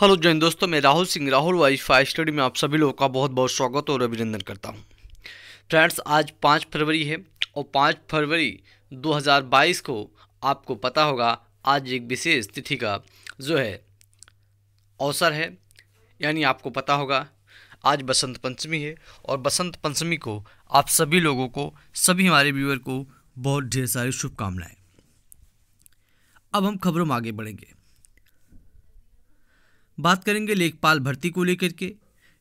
hello जैन दोस्तों मैं Rahul Singh Rahul wise five study में आप सभी लोगों का बहुत बहुत स्वागत और अभिनंदन करता हूं फ्रेंड्स आज पाँच फरवरी है और पाँच फरवरी 2022 को आपको पता होगा आज एक विशेष तिथि का जो है अवसर है यानी आपको पता होगा आज बसंत पंचमी है और बसंत पंचमी को आप सभी लोगों को सभी हमारे व्यूअर को बहुत ढेर सारी शुभकामनाएँ अब हम खबरों में आगे बढ़ेंगे बात करेंगे लेखपाल भर्ती को लेकर के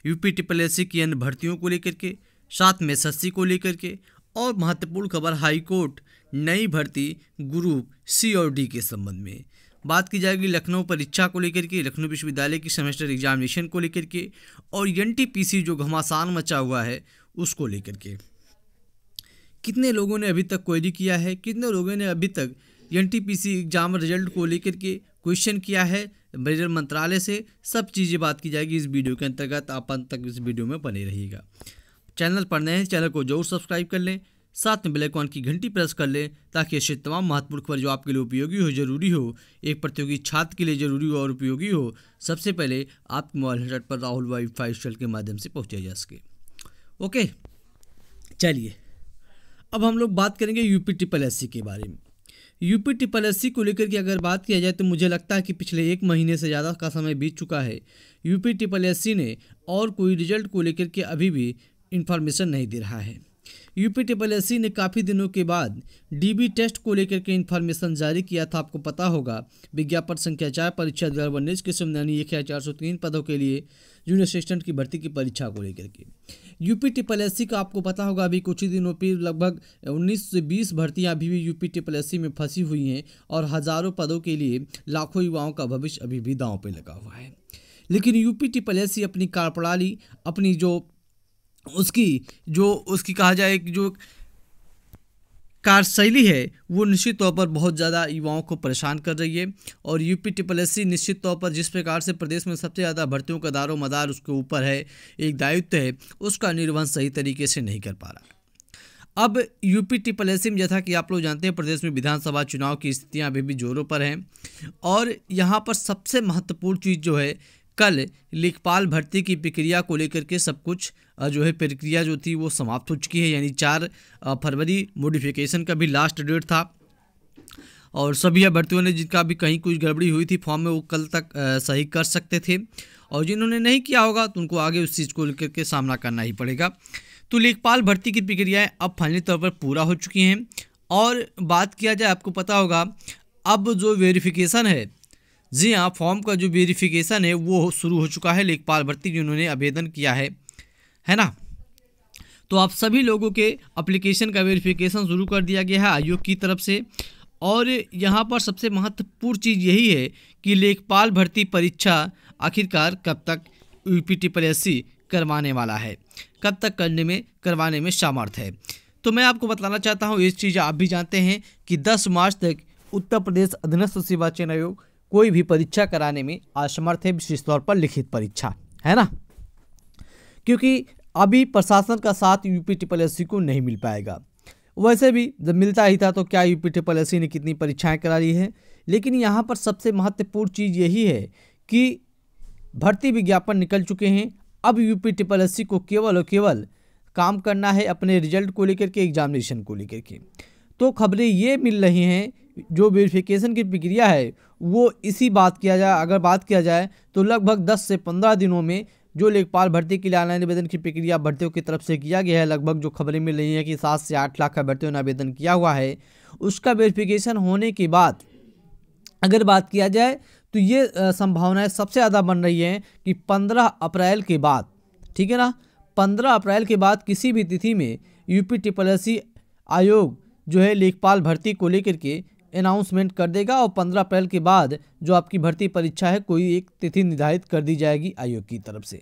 यूपी ट्रिपल एस की अन्य भर्तियों को लेकर के साथ में एस को लेकर के और महत्वपूर्ण खबर हाईकोर्ट नई भर्ती ग्रुप सी और डी के संबंध में बात की जाएगी लखनऊ परीक्षा को लेकर के लखनऊ विश्वविद्यालय की सेमेस्टर एग्जामिनेशन को लेकर के और एन जो घमासान मचा हुआ है उसको लेकर के कितने लोगों ने अभी तक क्वेरी किया है कितने लोगों ने अभी तक एन एग्ज़ाम रिजल्ट को लेकर के क्वेश्चन किया है पर्यटन मंत्रालय से सब चीज़ें बात की जाएगी इस वीडियो के अंतर्गत आप अंत तक इस वीडियो में बने रहिएगा चैनल पर नए हैं चैनल को जरूर सब्सक्राइब कर लें साथ में बेलाइकॉन की घंटी प्रेस कर लें ताकि ऐसे तमाम महत्वपूर्ण खबर जो आपके लिए उपयोगी हो जरूरी हो एक प्रतियोगी छात्र के लिए जरूरी हो और उपयोगी हो सबसे पहले आपके मोबाइल हेडसेट पर राहुल वाई फाइव स्टल के माध्यम से पहुंचाया जा सके ओके चलिए अब हम लोग बात करेंगे यूपी ट्रिपल एस के बारे में यूपी ट्रिपल एस को लेकर के अगर बात किया जाए तो मुझे लगता है कि पिछले एक महीने से ज़्यादा का समय बीत चुका है यूपी ट्रिपल एस ने और कोई रिजल्ट को लेकर के अभी भी इन्फॉर्मेशन नहीं दे रहा है यूपी ट्रिपल एस ने काफ़ी दिनों के बाद डीबी टेस्ट को लेकर के इन्फॉर्मेशन जारी किया था आपको पता होगा विज्ञापन संख्या चार परीक्षा दो हज़ार उन्नीस के संविधानी एक हज़ार चार सौ तीन पदों के लिए जूनियर असिस्टेंट की भर्ती की परीक्षा को लेकर के यूपी ट्रिपल एस का आपको पता होगा अभी कुछ ही दिनों पर लगभग 19 से 20 भर्तियां अभी भी यूपी ट्रिपल एस में फंसी हुई हैं और हज़ारों पदों के लिए लाखों युवाओं का भविष्य अभी भी दांव पर लगा हुआ है लेकिन यूपी ट्रिपल एस अपनी कार्यप्रणाली अपनी जो उसकी जो उसकी कहा जाए कि जो कार्यशैली है वो निश्चित तौर पर बहुत ज़्यादा युवाओं को परेशान कर रही है और यूपी ट्रिपल एस निश्चित तौर पर जिस प्रकार से प्रदेश में सबसे ज़्यादा भर्तियों का दारो मदार उसके ऊपर है एक दायित्व है उसका निर्वहन सही तरीके से नहीं कर पा रहा अब यूपी ट्रिपल एस में जैसा कि आप लोग जानते हैं प्रदेश में विधानसभा चुनाव की स्थितियाँ अभी भी जोरों पर हैं और यहाँ पर सबसे महत्वपूर्ण चीज़ जो है कल लेखपाल भर्ती की प्रक्रिया को लेकर के सब कुछ जो है प्रक्रिया जो थी वो समाप्त हो चुकी है यानी चार फरवरी मोडिफिकेशन का भी लास्ट डेट था और सभी अभ्यर्थियों ने जिनका भी कहीं कुछ गड़बड़ी हुई थी फॉर्म में वो कल तक सही कर सकते थे और जिन्होंने नहीं किया होगा तो उनको आगे उस चीज़ को लेकर के सामना करना ही पड़ेगा तो लेखपाल भर्ती की प्रक्रियाएँ अब फाइनली तौर पर पूरा हो चुकी हैं और बात किया जाए आपको पता होगा अब जो वेरिफिकेशन है जी हाँ फॉर्म का जो वेरिफिकेशन है वो शुरू हो चुका है लेखपाल भर्ती जिन्होंने उन्होंने आवेदन किया है है ना तो आप सभी लोगों के अप्लीकेशन का वेरिफिकेशन शुरू कर दिया गया है आयोग की तरफ से और यहाँ पर सबसे महत्वपूर्ण चीज़ यही है कि लेखपाल भर्ती परीक्षा आखिरकार कब तक यू पी टी करवाने वाला है कब तक करने में करवाने में सामर्थ है तो मैं आपको बताना चाहता हूँ ये चीज़ आप भी जानते हैं कि 10 मार्च तक उत्तर प्रदेश अधीनस्थ सेवा चयन आयोग कोई भी परीक्षा कराने में असमर्थ है विशेष तौर पर लिखित परीक्षा है ना क्योंकि अभी प्रशासन का साथ यूपी ट्रिपल एस को नहीं मिल पाएगा वैसे भी जब मिलता ही था तो क्या यूपी ट्रिपल एस ने कितनी परीक्षाएं करा ली है लेकिन यहाँ पर सबसे महत्वपूर्ण चीज़ यही है कि भर्ती विज्ञापन निकल चुके हैं अब यूपी ट्रिपल एस को केवल और केवल काम करना है अपने रिजल्ट को लेकर के एग्जामिनेशन को लेकर के तो खबरें ये मिल रही हैं जो वेरिफिकेशन की प्रक्रिया है वो इसी बात किया जाए अगर बात किया जाए तो लगभग 10 से 15 दिनों में जो लेखपाल भर्ती के लिए ऑनलाइन आवेदन की प्रक्रिया भर्तियों की तरफ से किया गया है लगभग जो खबरें मिल रही हैं कि सात से आठ लाख का भर्तियों ने आवेदन किया हुआ है उसका वेरिफिकेशन होने के बाद अगर बात किया जाए तो ये संभावनाएं सबसे ज़्यादा बन रही हैं कि पंद्रह अप्रैल के बाद ठीक है ना पंद्रह अप्रैल के बाद किसी भी तिथि में यूपी ट्रिपल एस आयोग जो है लेखपाल भर्ती को लेकर के अनाउंसमेंट कर देगा और पंद्रह अप्रैल के बाद जो आपकी भर्ती परीक्षा है कोई एक तिथि निर्धारित कर दी जाएगी आयोग की तरफ से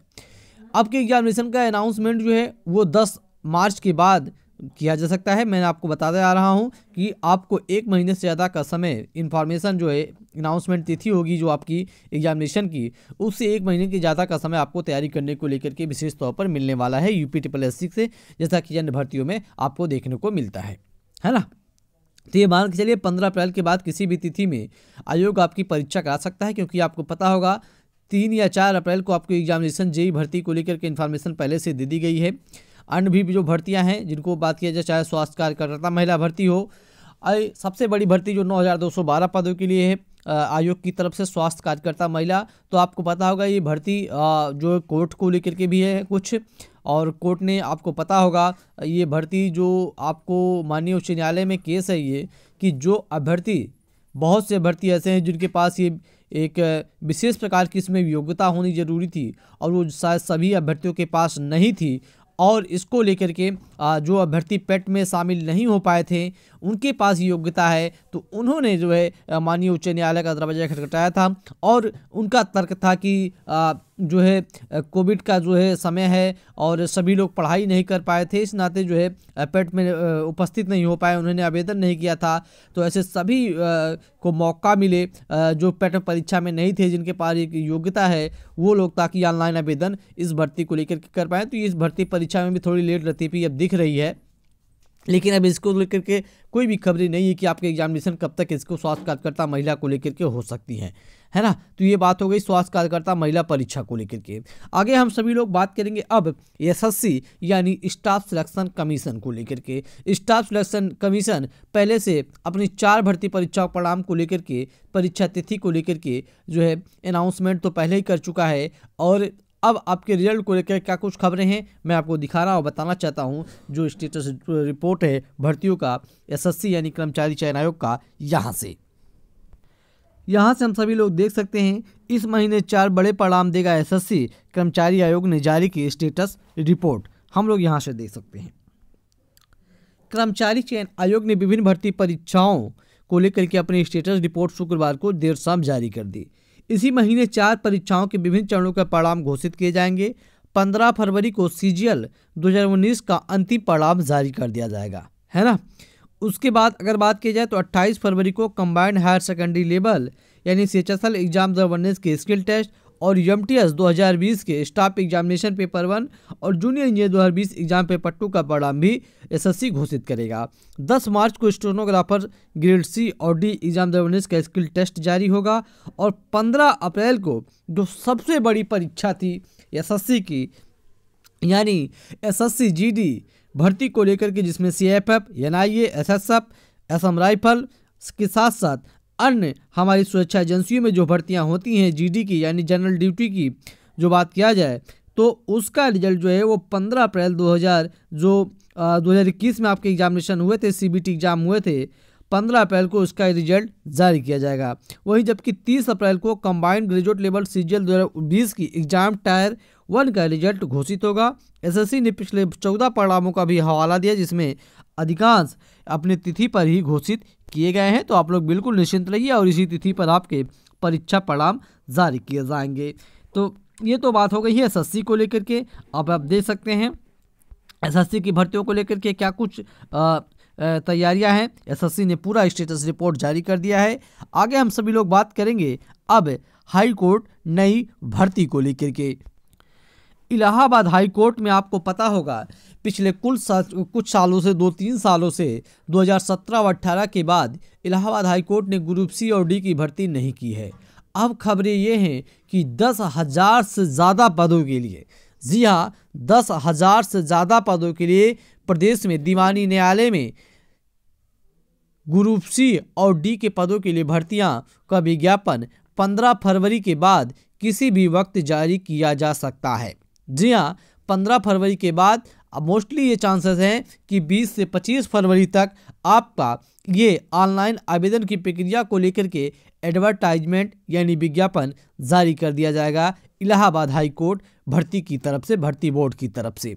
आपके एग्जामिनेशन का अनाउंसमेंट जो है वो दस मार्च के बाद किया जा सकता है मैं आपको बताते आ रहा हूँ कि आपको एक महीने से ज़्यादा का समय इन्फॉर्मेशन जो है अनाउंसमेंट तिथि होगी जो आपकी एग्जामिनेशन की उससे एक महीने के ज़्यादा का समय आपको तैयारी करने को लेकर के विशेष तौर पर मिलने वाला है यूपी ट्रिपल एस से जैसा कि अन्य भर्तियों में आपको देखने को मिलता है है ना तो ये मान के चलिए पंद्रह अप्रैल के बाद किसी भी तिथि में आयोग आपकी परीक्षा करा सकता है क्योंकि आपको पता होगा तीन या चार अप्रैल को आपको एग्जामिनेशन जेई भर्ती को लेकर के इन्फॉर्मेशन पहले से दे दी गई है अन्य भी जो भर्तियां हैं जिनको बात किया जाए चाहे स्वास्थ्य कार्यकर्ता महिला भर्ती हो आई सबसे बड़ी भर्ती जो नौ पदों के लिए है आयोग की तरफ से स्वास्थ्य कार्यकर्ता महिला तो आपको पता होगा ये भर्ती जो कोर्ट को लेकर के भी है कुछ और कोर्ट ने आपको पता होगा ये भर्ती जो आपको माननीय उच्च न्यायालय में केस है ये कि जो अभ्यर्थी बहुत से भर्ती ऐसे हैं जिनके पास ये एक विशेष प्रकार की इसमें योग्यता होनी ज़रूरी थी और वो शायद सभी अभ्यर्थियों के पास नहीं थी और इसको लेकर के जो अभ्यर्थी पेट में शामिल नहीं हो पाए थे उनके पास योग्यता है तो उन्होंने जो है माननीय उच्च न्यायालय का दरवाजा खटखटाया था और उनका तर्क था कि जो है कोविड का जो है समय है और सभी लोग पढ़ाई नहीं कर पाए थे इस नाते जो है पेट में उपस्थित नहीं हो पाए उन्होंने आवेदन नहीं किया था तो ऐसे सभी को मौका मिले जो पेट परीक्षा में नहीं थे जिनके पास एक योग्यता है वो लोग ताकि ऑनलाइन आवेदन इस भर्ती को लेकर कर पाएँ तो इस भर्ती परीक्षा में भी थोड़ी लेट रहती अब दिख रही है लेकिन अब इसको लेकर के कोई भी खबरें नहीं है कि आपके एग्जामिनेशन कब तक इसको स्वास्थ्य कार्यकर्ता महिला को लेकर के हो सकती है है ना तो ये बात हो गई स्वास्थ्य कार्यकर्ता महिला परीक्षा को लेकर के आगे हम सभी लोग बात करेंगे अब एसएससी यानी स्टाफ सिलेक्शन कमीशन को लेकर के स्टाफ सिलेक्शन कमीशन पहले से अपनी चार भर्ती परीक्षा परिणाम को लेकर के परीक्षा तिथि को लेकर के जो है अनाउंसमेंट तो पहले ही कर चुका है और अब आपके रिजल्ट को लेकर क्या कुछ खबरें हैं मैं आपको दिखा रहा और बताना चाहता हूँ जो स्टेटस रिपोर्ट है भर्तियों का एसएससी यानी कर्मचारी चयन आयोग का यहाँ से यहाँ से हम सभी लोग देख सकते हैं इस महीने चार बड़े परिणाम देगा एसएससी कर्मचारी आयोग ने जारी की स्टेटस रिपोर्ट हम लोग यहाँ से देख सकते हैं कर्मचारी चयन आयोग ने विभिन्न भर्ती परीक्षाओं को लेकर के अपनी स्टेटस रिपोर्ट शुक्रवार को देर शाम जारी कर दी इसी महीने चार परीक्षाओं के विभिन्न चरणों के परिणाम घोषित किए जाएंगे पंद्रह फरवरी को सी जी एल का अंतिम परिणाम जारी कर दिया जाएगा है ना उसके बाद अगर बात की जाए तो 28 फरवरी को कंबाइंड हायर सेकेंडरी लेवल यानी C H S L exam के स्किल टेस्ट और यमटीएस 2020 के स्टाफ एग्जामिनेशन पेपर वन और junior engineer 2020 exam paper two का परिणाम भी एसएससी घोषित करेगा 10 मार्च को स्टोनोग्राफर ग्रेड सी और डी एग्जाम दर्वनेस का स्किल टेस्ट जारी होगा और 15 अप्रैल को जो सबसे बड़ी परीक्षा थी एसएससी की यानी एसएससी जीडी भर्ती को लेकर के जिसमें C F F N I A S S F S M rifle के साथ साथ अन्य हमारी सुरक्षा एजेंसियों में जो भर्तियाँ होती हैं जी की यानी जनरल ड्यूटी की जो बात किया जाए तो उसका रिजल्ट जो है वो पंद्रह अप्रैल 2000 जो दो हज़ार इक्कीस में आपके एग्जामिनेशन हुए थे सी एग्ज़ाम हुए थे पंद्रह अप्रैल को इसका रिजल्ट जारी किया जाएगा वहीं जबकि तीस अप्रैल को combined graduate level C G की एग्ज़ाम टायर वन का रिजल्ट घोषित होगा एसएससी ने पिछले चौदह परिणामों का भी हवाला दिया जिसमें अधिकांश अपने तिथि पर ही घोषित किए गए हैं तो आप लोग बिल्कुल निश्चिंत रहिए और इसी तिथि पर आपके परीक्षा परिणाम जारी किए जाएंगे तो ये तो बात हो गई है एस को लेकर के अब आप देख सकते हैं एस की भर्तियों को लेकर के क्या कुछ तैयारियां हैं एस ने पूरा स्टेटस रिपोर्ट जारी कर दिया है आगे हम सभी लोग बात करेंगे अब हाई कोर्ट नई भर्ती को लेकर के इलाहाबाद हाई कोर्ट में आपको पता होगा पिछले कुल सा, कुछ सालों से दो तीन सालों से 2017 और 18 के बाद इलाहाबाद हाई कोर्ट ने ग्रुप सी और डी की भर्ती नहीं की है अब खबरें ये हैं कि दस हज़ार से ज़्यादा पदों के लिए जी हाँ दस हज़ार से ज़्यादा पदों के लिए प्रदेश में दीवानी न्यायालय में ग्रुप सी और डी के पदों के लिए भर्तियां का विज्ञापन 15 फरवरी के बाद किसी भी वक्त जारी किया जा सकता है जी हाँ पंद्रह फरवरी के बाद मोस्टली ये चांसेस हैं कि 20 से 25 फरवरी तक आपका ये ऑनलाइन आवेदन की प्रक्रिया को लेकर के एडवर्टाइजमेंट यानी विज्ञापन जारी कर दिया जाएगा इलाहाबाद हाई कोर्ट भर्ती की तरफ से भर्ती बोर्ड की तरफ से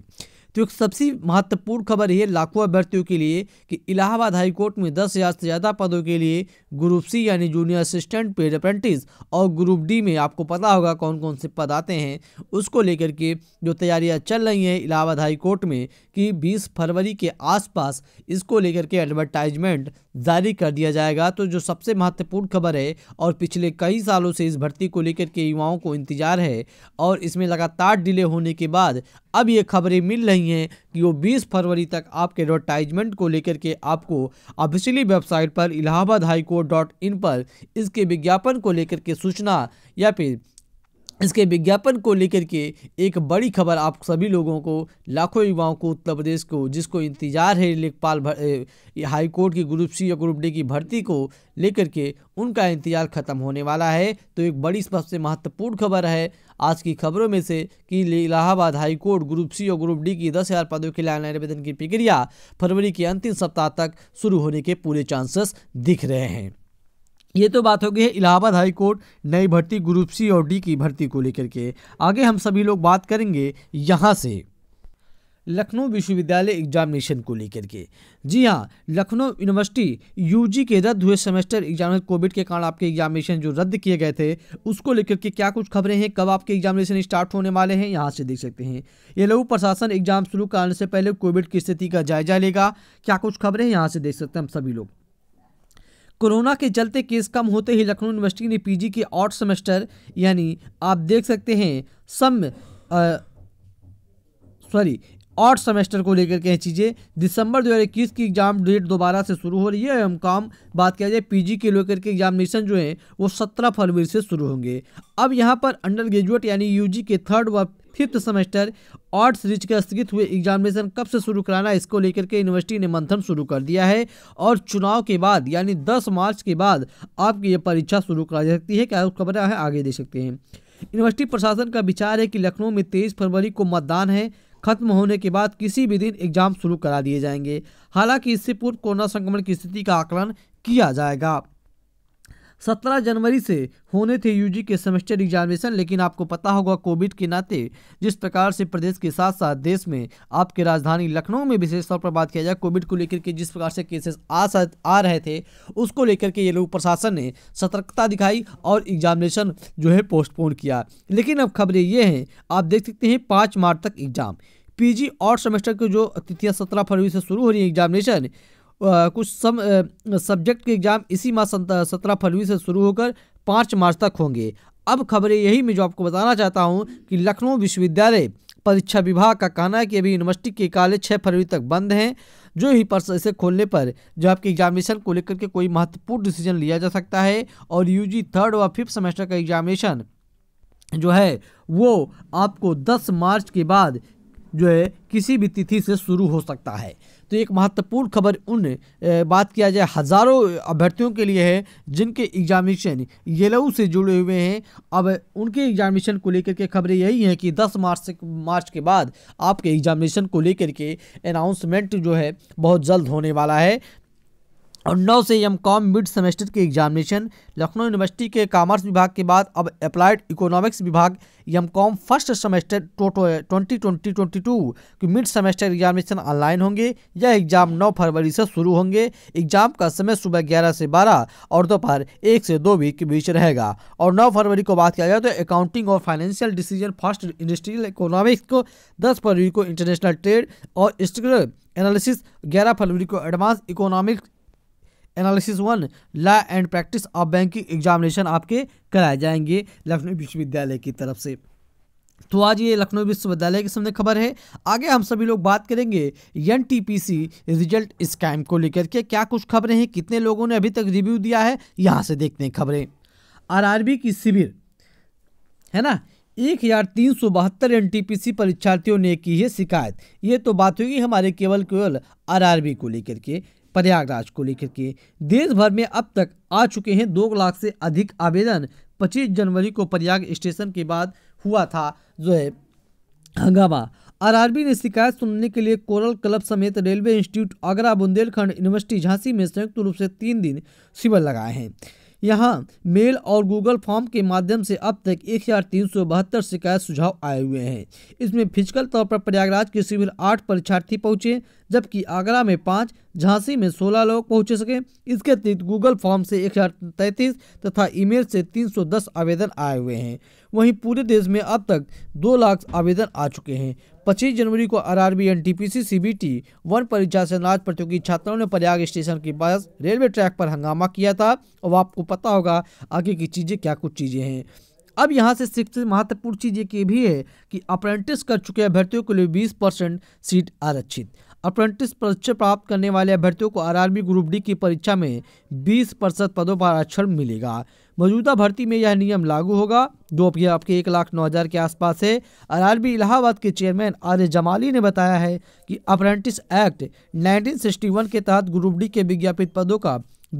तो एक सबसे महत्वपूर्ण खबर है लाखों अभ्यर्थियों के लिए कि इलाहाबाद हाई कोर्ट में दस हज़ार से ज़्यादा पदों के लिए ग्रुप सी यानी जूनियर असिस्टेंट पेड अप्रेंटिस और ग्रुप डी में आपको पता होगा कौन कौन से पद आते हैं उसको लेकर के जो तैयारियां चल रही हैं इलाहाबाद हाई कोर्ट में कि 20 फरवरी के आसपास इसको लेकर के एडवर्टाइजमेंट जारी कर दिया जाएगा तो जो सबसे महत्वपूर्ण खबर है और पिछले कई सालों से इस भर्ती को लेकर के युवाओं को इंतजार है और इसमें लगातार डिले होने के बाद अब ये खबरें मिल रही रही हैं कि वो 20 फरवरी तक आपके एडवर्टाइजमेंट को लेकर के आपको ऑफिशियली वेबसाइट पर Allahabad high court dot in पर इसके विज्ञापन को लेकर के सूचना या फिर इसके विज्ञापन को लेकर के एक बड़ी खबर आप सभी लोगों को लाखों युवाओं को उत्तर प्रदेश को जिसको इंतजार है लेखपाल हाई कोर्ट की ग्रुप सी या ग्रुप डी की भर्ती को लेकर के उनका इंतजार खत्म होने वाला है तो एक बड़ी सबसे महत्वपूर्ण खबर है आज की खबरों में से कि Allahabad high court group C और ग्रुप डी की दस हज़ार पदों के लिए ऑनलाइन आवेदन की प्रक्रिया फरवरी के अंतिम सप्ताह तक शुरू होने के पूरे चांसेस दिख रहे हैं ये तो बात हो गई है इलाहाबाद हाई कोर्ट नई भर्ती ग्रुप सी और डी की भर्ती को लेकर के आगे हम सभी लोग बात करेंगे यहाँ से लखनऊ विश्वविद्यालय एग्जामिनेशन को लेकर के जी हाँ लखनऊ यूनिवर्सिटी यूजी के रद्द हुए सेमेस्टर एग्जाम कोविड के कारण आपके एग्जामिनेशन जो रद्द किए गए थे उसको लेकर के क्या कुछ खबरें हैं कब आपके एग्जामिनेशन स्टार्ट होने वाले हैं यहाँ से देख सकते हैं ये लघु प्रशासन एग्जाम शुरू करने से पहले कोविड की स्थिति का जायजा लेगा क्या कुछ खबरें हैं यहाँ से देख सकते हैं हम सभी लोग कोरोना के चलते केस कम होते ही लखनऊ यूनिवर्सिटी ने पीजी के आउट सेमेस्टर यानी आप देख सकते हैं सम सॉरी आठ सेमेस्टर को लेकर के चीज़ें दिसंबर 2021 की एग्ज़ाम डेट दोबारा से शुरू हो रही है एवं काम बात किया जाए पीजी के लेकर के एग्जामिनेशन जो हैं वो 17 फरवरी से शुरू होंगे अब यहाँ पर अंडर ग्रेजुएट यानी यूजी के थर्ड व फिफ्थ सेमेस्टर आर्ट्स रिच के स्थगित हुए एग्जामिनेशन कब से शुरू कराना इसको लेकर के यूनिवर्सिटी ने मंथन शुरू कर दिया है और चुनाव के बाद यानी 10 मार्च के बाद आपकी ये परीक्षा शुरू करा जा सकती है क्या खबर है आगे दे सकते हैं यूनिवर्सिटी प्रशासन का विचार है कि लखनऊ में तेईस फरवरी को मतदान है खत्म होने के बाद किसी भी दिन एग्जाम शुरू करा दिए जाएंगे हालांकि इससे पूर्व कोरोना संक्रमण की स्थिति का आकलन किया जाएगा सत्रह जनवरी से होने थे यूजी के सेमेस्टर एग्जामिनेशन लेकिन आपको पता होगा कोविड के नाते जिस प्रकार से प्रदेश के साथ साथ देश में आपके राजधानी लखनऊ में विशेष तौर पर बात किया जाए कोविड को लेकर के जिस प्रकार से केसेस आ आ रहे थे उसको लेकर के ये लोग प्रशासन ने सतर्कता दिखाई और एग्जामिनेशन जो है पोस्टपोन किया लेकिन अब खबरें ये हैं आप देख सकते हैं पाँच मार्च तक एग्जाम पीजी और सेमेस्टर के जो तिथियां सत्रह फरवरी से शुरू हो रही है एग्जामिनेशन कुछ सम सब्जेक्ट के एग्ज़ाम इसी माह सत्रह फरवरी से शुरू होकर पाँच मार्च तक होंगे अब खबरें यही मैं जो आपको बताना चाहता हूँ कि लखनऊ विश्वविद्यालय परीक्षा विभाग का कहना है कि अभी यूनिवर्सिटी के कॉलेज छः फरवरी तक बंद हैं जो ही पर्स इसे खोलने पर जो आपके एग्जामिनेशन को लेकर के कोई महत्वपूर्ण डिसीजन लिया जा सकता है और यूजी थर्ड व फिफ्थ सेमेस्टर का एग्जामिनेशन जो है वो आपको 10 मार्च के बाद जो है किसी भी तिथि से शुरू हो सकता है तो एक महत्वपूर्ण खबर उन बात किया जाए हज़ारों अभ्यर्थियों के लिए है जिनके एग्जामिनेशन येलो से जुड़े हुए हैं अब उनके एग्जामिनेशन को लेकर के खबरें यही हैं कि 10 मार्च से मार्च के बाद आपके एग्जामिनेशन को लेकर के अनाउंसमेंट जो है बहुत जल्द होने वाला है और नौ से एम कॉम मिड सेमेस्टर के एग्जामिनेशन लखनऊ यूनिवर्सिटी के कॉमर्स विभाग के बाद अब अप्लाइड इकोनॉमिक्स विभाग M com first semester twenty twenty twenty two की मिड सेमेस्टर एग्जामिनेशन ऑनलाइन होंगे यह एग्जाम नौ फरवरी से शुरू होंगे एग्जाम का समय सुबह ग्यारह से बारह और दोपहर एक से दो वीक के बीच रहेगा और नौ फरवरी को बात किया जाए तो अकाउंटिंग और financial decision first industrial economics को दस फरवरी को इंटरनेशनल ट्रेड और स्ट्रक्चरल एनालिसिस ग्यारह फरवरी को advance economics analysis one law and practice of banking examination आपके कराए जाएंगे लखनऊ विश्वविद्यालय की तरफ से तो आज ये लखनऊ विश्वविद्यालय के सामने खबर है आगे हम सभी लोग बात करेंगे एन रिजल्ट स्कैम को लेकर के क्या कुछ खबरें हैं कितने लोगों ने अभी तक रिव्यू दिया है यहाँ से देखते हैं खबरें आरआरबी की शिविर है ना एक हजार तीन सौ बहत्तर एन परीक्षार्थियों ने की है शिकायत ये तो बात होगी हमारे केवल केवल आरआरबी को लेकर के प्रयागराज को लेकर के देश भर में अब तक आ चुके हैं दो लाख से अधिक आवेदन 25 जनवरी को प्रयाग स्टेशन के बाद हुआ था जो है हंगामा आरआरबी ने शिकायत सुनने के लिए कोरल क्लब समेत railway institute Agra Bundelkhand university Jhansi में संयुक्त रूप से तीन दिन शिविर लगाए हैं यहाँ मेल और गूगल फॉर्म के माध्यम से अब तक एक हज़ार तीन सौ बहत्तर शिकायत सुझाव आए हुए हैं इसमें फिजिकल तौर पर प्रयागराज के सिविल आठ परीक्षार्थी पहुंचे जबकि आगरा में पाँच झांसी में सोलह लोग पहुंच सके इसके अतिरिक्त गूगल फॉर्म से एक हज़ार तैंतीस तथा ईमेल से तीन सौ दस आवेदन आए हुए हैं वहीं पूरे देश में अब तक दो लाख आवेदन आ चुके हैं 25 जनवरी को आरआरबी एनटीपीसी सीबीटी वन परीक्षा से नाच प्रतियोगी छात्रों ने प्रयाग स्टेशन के पास रेलवे ट्रैक पर हंगामा किया था और आपको पता होगा आगे की चीज़ें क्या कुछ चीज़ें हैं अब यहाँ से शिक्षित महत्वपूर्ण चीज़ ये भी है कि अप्रेंटिस कर चुके अभ्यर्थियों के लिए 20 परसेंट सीट आरक्षित अप्रेंटिस परीक्षा प्राप्त करने वाले अभ्यर्थियों को आरआरबी ग्रुप डी की परीक्षा में 20 प्रतिशत पदों पर आरक्षण मिलेगा मौजूदा भर्ती में यह नियम लागू होगा जो अभी आपके एक लाख नौ हज़ार के आसपास है आर आरआरबी इलाहाबाद के चेयरमैन आर ए जमाली ने बताया है कि अप्रेंटिस एक्ट 1961 के तहत ग्रुप डी के विज्ञापित पदों का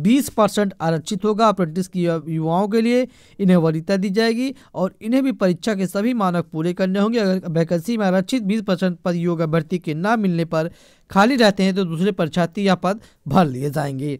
20 परसेंट आरक्षित होगा अप्रेंटिस की युवाओं के लिए इन्हें वरीयता दी जाएगी और इन्हें भी परीक्षा के सभी मानक पूरे करने होंगे अगर वैकेंसी में आरक्षित 20 परसेंट पद योग्य अभ्यर्थी के न मिलने पर खाली रहते हैं तो दूसरे परीक्षार्थी यह पद भर लिए जाएंगे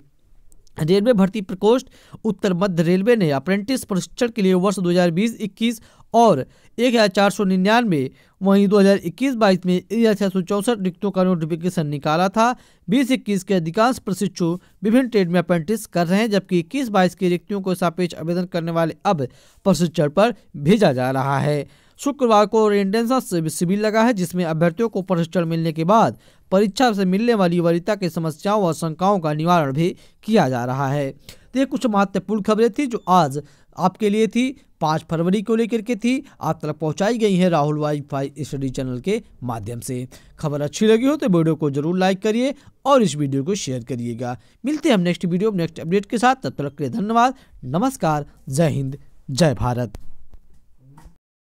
रेलवे भर्ती प्रकोष्ठ उत्तर मध्य रेलवे ने अप्रेंटिस प्रशिक्षण के लिए वर्ष 2020-21 और एक हज़ार चार सौ निन्यानवे वहीं दो हजार इक्कीस बाईस में एक हज़ार छः सौ चौंसठ रिक्तों का नोटिफिकेशन निकाला था बीस इक्कीस के अधिकांश प्रशिक्षु विभिन्न ट्रेड में अप्रेंटिस कर रहे हैं जबकि इक्कीस बाईस की रिक्तियों को सापेक्ष आवेदन करने वाले अब प्रशिक्षण पर भेजा जा रहा है शुक्रवार को ओरिएंटेशन शिविर लगा है जिसमें अभ्यर्थियों को प्रशिक्षण मिलने के बाद परीक्षा से मिलने वाली वरीयता की समस्याओं और शंकाओं का निवारण भी किया जा रहा है तो ये कुछ महत्वपूर्ण खबरें थी जो आज आपके लिए थी पाँच फरवरी को लेकर के थी आप तक पहुंचाई गई है Rahul wifi study channel के माध्यम से खबर अच्छी लगी हो तो वीडियो को जरूर लाइक करिए और इस वीडियो को शेयर करिएगा मिलते हैं हम नेक्स्ट वीडियो नेक्स्ट अपडेट के साथ तब तक के लिए धन्यवाद नमस्कार जय हिंद जय भारत